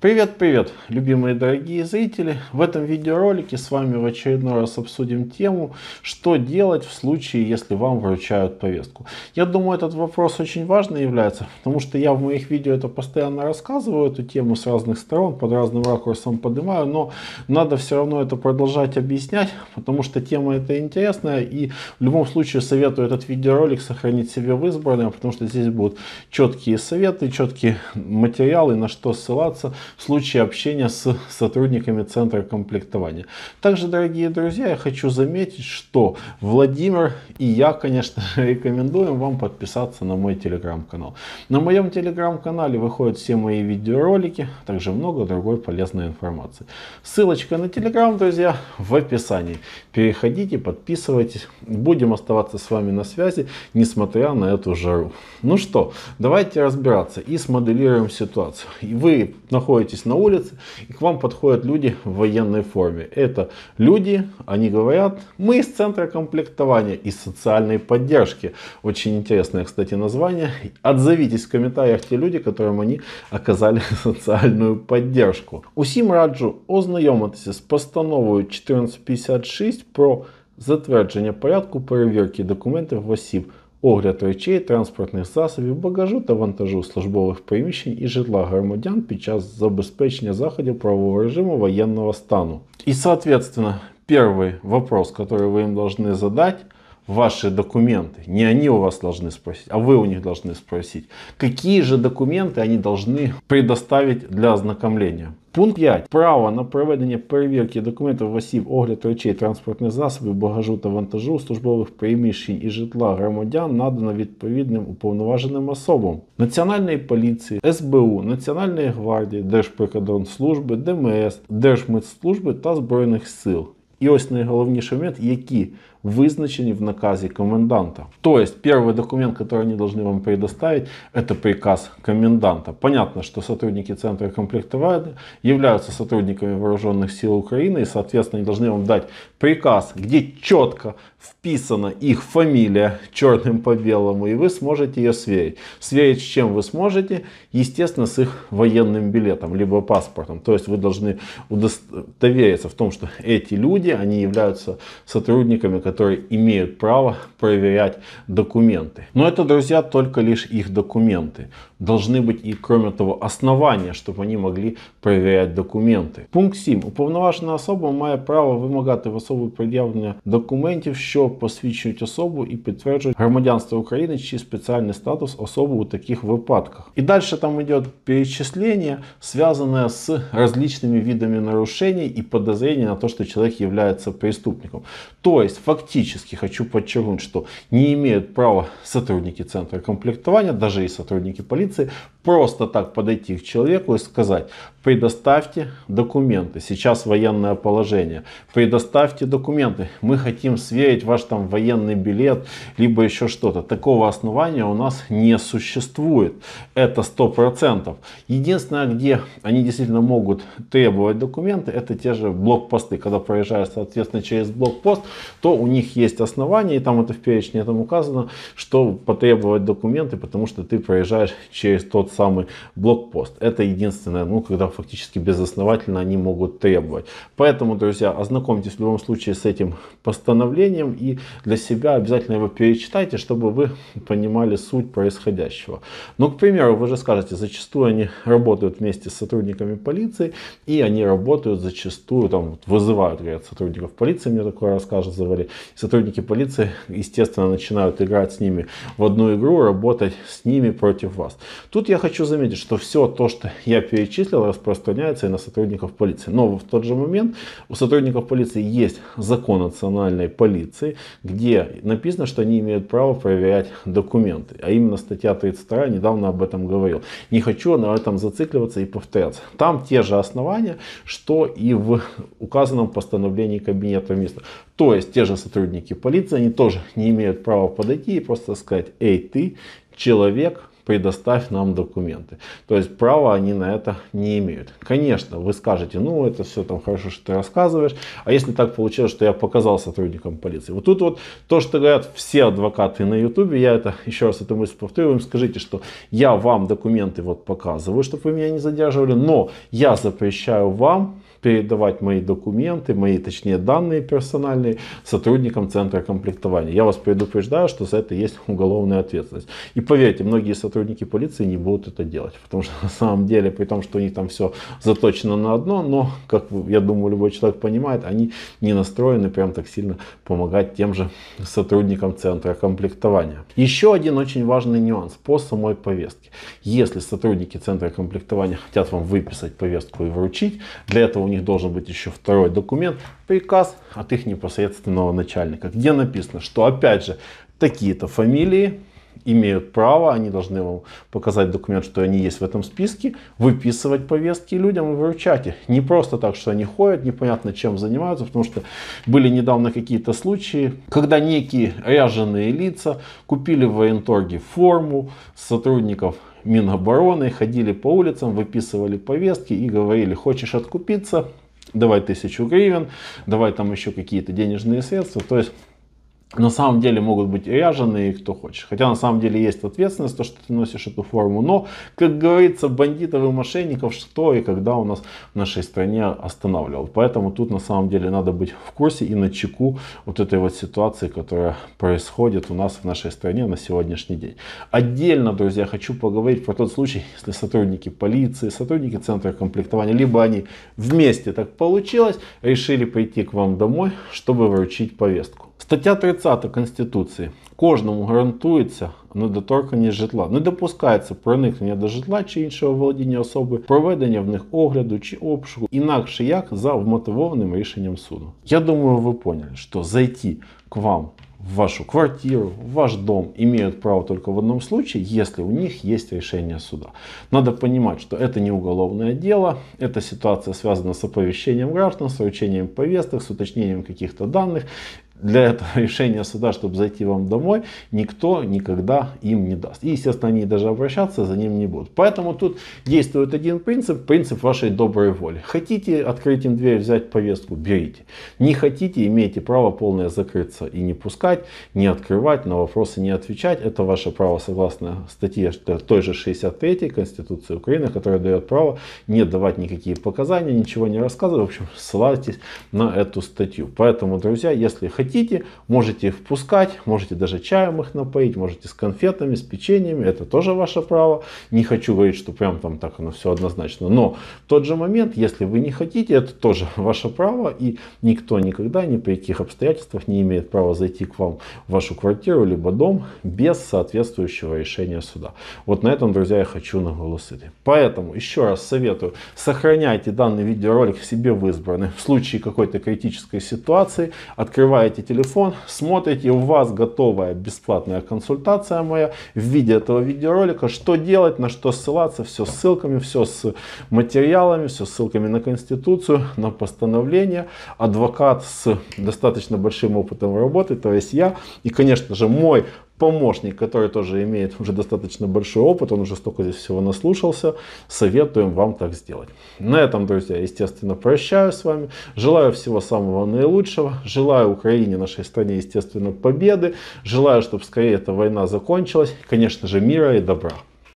Привет-привет, любимые дорогие зрители! В этом видеоролике с вами в очередной раз обсудим тему, что делать в случае, если вам вручают повестку. Я думаю, этот вопрос очень важный является, потому что я в моих видео это постоянно рассказываю, эту тему с разных сторон, под разным ракурсом поднимаю, но надо все равно это продолжать объяснять, потому что тема эта интересная, и в любом случае советую этот видеоролик сохранить себе в избранное, потому что здесь будут четкие советы, четкие материалы, на что ссылаться – в случае общения с сотрудниками центра комплектования. Также, дорогие друзья, я хочу заметить, что Владимир и я, конечно, рекомендуем вам подписаться на мой телеграм-канал. На моем телеграм-канале выходят все мои видеоролики, также много другой полезной информации. Ссылочка на телеграм, друзья, в описании. Переходите, подписывайтесь. Будем оставаться с вами на связи, несмотря на эту жару. Ну что, давайте разбираться и смоделируем ситуацию. И Вы находитесь находитесь на улице, и к вам подходят люди в военной форме. Это люди, они говорят, мы из центра комплектования и социальной поддержки. Очень интересное, кстати, название. Отзовитесь в комментариях те люди, которым они оказали социальную поддержку. Усім раджу ознайомитися з постановою 1456 про затвердження порядку перевірки документів в осіб огляд речей, транспортних засобів, багажу та вантажу службових приміщень і житла громадян під час забезпечення заходів правового режиму воєнного стану. И, соответственно, первый вопрос, который вы им должны задать, ваши документы, не они у вас должны спросить, а вы у них должны спросить, какие же документы они должны предоставить для ознакомления. Пункт 5. Право на проведення перевірки документів осіб, огляд речей, транспортних засобів, багажу та вантажу, службових приміщень і житла громадян надано відповідним уповноваженим особам Національної поліції, СБУ, Національної гвардії, Держприкордонслужби, ДМС, Держмитслужби та Збройних сил. І ось найголовніший момент, які вызначены в наказе коменданта. То есть первый документ, который они должны вам предоставить, это приказ коменданта. Понятно, что сотрудники центра комплектования являются сотрудниками вооруженных сил Украины и, соответственно, они должны вам дать приказ, где четко вписана их фамилия черным по белому, и вы сможете ее сверить. Сверить с чем вы сможете? Естественно, с их военным билетом, либо паспортом. То есть вы должны удостовериться в том, что эти люди, они являются сотрудниками которые имеют право проверять документы. Но это, друзья, только лишь их документы. Должны быть и, кроме того, основания, чтобы они могли проверять документы. Пункт 7. Уповноважена особа має право вимагати в особи пред'явлення документів, що посвідчують особу і підтверджують громадянство України чи спеціальний статус особи у таких випадках. І далі там йде перечислення, связанное з различными видами нарушений і подозрения на то, що чоловік є преступником. Тобто, фактически хочу подчеркнуть, что не имеют права сотрудники центра комплектования, даже и сотрудники полиции, просто так подойти к человеку и сказать, предоставьте документы, сейчас военное положение, предоставьте документы, мы хотим сверить ваш там военный билет, либо еще что-то. Такого основания у нас не существует, это 100%. Единственное, где они действительно могут требовать документы, это те же блокпосты, когда проезжаешь, соответственно, через блокпост, то у них есть основания, и там это в перечне там указано, что потребовать документы, потому что ты проезжаешь через тот самый блокпост. Это единственное, ну, когда фактически безосновательно они могут требовать. Поэтому, друзья, ознакомьтесь в любом случае с этим постановлением и для себя обязательно его перечитайте, чтобы вы понимали суть происходящего. Но, ну, к примеру, вы же скажете, зачастую они работают вместе с сотрудниками полиции, и они работают зачастую, там, вызывают, говорят, сотрудников полиции, мне такое рассказывали. Сотрудники полиции, естественно, начинают играть с ними в одну игру, работать с ними против вас. Тут я я хочу заметить, что все то, что я перечислил, распространяется и на сотрудников полиции. Но в тот же момент у сотрудников полиции есть закон национальной полиции, где написано, что они имеют право проверять документы. А именно статья 32, недавно об этом говорил. Не хочу на этом зацикливаться и повторяться. Там те же основания, что и в указанном постановлении Кабинета министров. То есть те же сотрудники полиции, они тоже не имеют права подойти и просто сказать, эй ты, человек, предоставь нам документы. То есть права они на это не имеют. Конечно, вы скажете, ну это все там хорошо, что ты рассказываешь. А если так получилось, что я показал сотрудникам полиции? Вот тут вот то, что говорят все адвокаты на ютубе, я это еще раз эту мысль повторю, им скажите, что я вам документы вот показываю, чтобы вы меня не задерживали, но я запрещаю вам передавать мои документы, мои, точнее, данные персональные сотрудникам центра комплектования. Я вас предупреждаю, что за это есть уголовная ответственность. И поверьте, многие сотрудники полиции не будут это делать, потому что на самом деле, при том, что у них там все заточено на одно, но, как я думаю, любой человек понимает, они не настроены прям так сильно помогать тем же сотрудникам центра комплектования. Еще один очень важный нюанс по самой повестке. Если сотрудники центра комплектования хотят вам выписать повестку и вручить, для этого у них должен быть еще второй документ, приказ от их непосредственного начальника, где написано, что опять же такие-то фамилии имеют право, они должны вам показать документ, что они есть в этом списке, выписывать повестки людям и выручать их. Не просто так, что они ходят, непонятно чем занимаются, потому что были недавно какие-то случаи, когда некие ряженые лица купили в военторге форму сотрудников Минобороны, ходили по улицам, выписывали повестки и говорили, хочешь откупиться, давай тысячу гривен, давай там еще какие-то денежные средства. То есть на самом деле могут быть ряженые, кто хочет. Хотя на самом деле есть ответственность, то, что ты носишь эту форму. Но, как говорится, бандитов и мошенников, что и когда у нас в нашей стране останавливал. Поэтому тут на самом деле надо быть в курсе и на чеку вот этой вот ситуации, которая происходит у нас в нашей стране на сегодняшний день. Отдельно, друзья, хочу поговорить про тот случай, если сотрудники полиции, сотрудники центра комплектования, либо они вместе так получилось, решили прийти к вам домой, чтобы вручить повестку. Стаття 30 Конституції. Кожному гарантується недоторканність житла. Не допускається проникнення до житла чи іншого володіння особи, проведення в них огляду чи обшуку, інакше як за вмотивованим рішенням суду. Я думаю, ви поняли, що зайти к вам в вашу квартиру, в ваш дом имеют право только в одном случае, если у них есть решение суда. Надо понимать, что это не уголовное дело, эта ситуация связана с оповещением граждан, с вручением повесток, с уточнением каких-то данных для этого решения суда, чтобы зайти вам домой, никто никогда им не даст. И, естественно, они даже обращаться за ним не будут. Поэтому тут действует один принцип, принцип вашей доброй воли. Хотите открыть им дверь, взять повестку, берите. Не хотите, имеете право полное закрыться и не пускать, не открывать, на вопросы не отвечать. Это ваше право согласно статье той же 63 Конституции Украины, которая дает право не давать никакие показания, ничего не рассказывать. В общем, ссылайтесь на эту статью. Поэтому, друзья, если хотите хотите, можете их впускать, можете даже чаем их напоить, можете с конфетами, с печеньями, это тоже ваше право. Не хочу говорить, что прям там так оно все однозначно, но в тот же момент, если вы не хотите, это тоже ваше право, и никто никогда, ни при каких обстоятельствах не имеет права зайти к вам в вашу квартиру, либо дом без соответствующего решения суда. Вот на этом, друзья, я хочу наголосить. Поэтому еще раз советую, сохраняйте данный видеоролик себе в избранный. В случае какой-то критической ситуации открываете открываете телефон, смотрите, у вас готовая бесплатная консультация моя в виде этого видеоролика, что делать, на что ссылаться, все с ссылками, все с материалами, все с ссылками на Конституцию, на постановление, адвокат с достаточно большим опытом работы, то есть я, и, конечно же, мой помощник, который тоже имеет уже достаточно большой опыт, он уже столько здесь всего наслушался, советуем вам так сделать. На этом, друзья, естественно, прощаюсь с вами, желаю всего самого наилучшего, желаю Украине, нашей стране, естественно, победы, желаю, чтобы скорее эта война закончилась, конечно же, мира и добра.